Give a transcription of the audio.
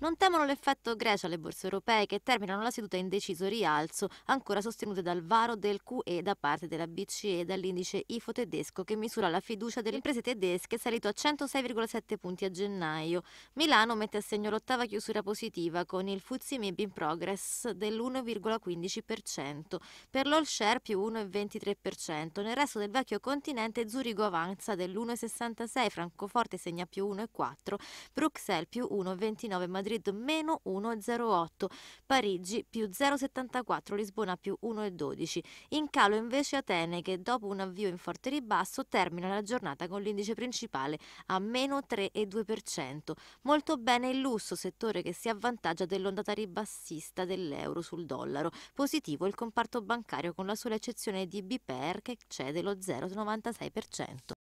Non temono l'effetto Grecia alle borse europee che terminano la seduta in deciso rialzo, ancora sostenute dal varo del QE da parte della BCE e dall'indice IFO tedesco che misura la fiducia delle imprese tedesche salito a 106,7 punti a gennaio. Milano mette a segno l'ottava chiusura positiva con il FTSE MIB in progress dell'1,15%, per l'All Share più 1,23%, nel resto del vecchio continente Zurigo avanza dell'1,66, Francoforte segna più 1,4, Bruxelles più 1,29, Madrid Madrid meno 1,08, Parigi più 0,74, Lisbona più 1,12. In calo invece Atene che dopo un avvio in forte ribasso termina la giornata con l'indice principale a meno 3,2%. Molto bene il lusso, settore che si avvantaggia dell'ondata ribassista dell'euro sul dollaro. Positivo il comparto bancario con la sola eccezione di BPR che cede lo 0,96%.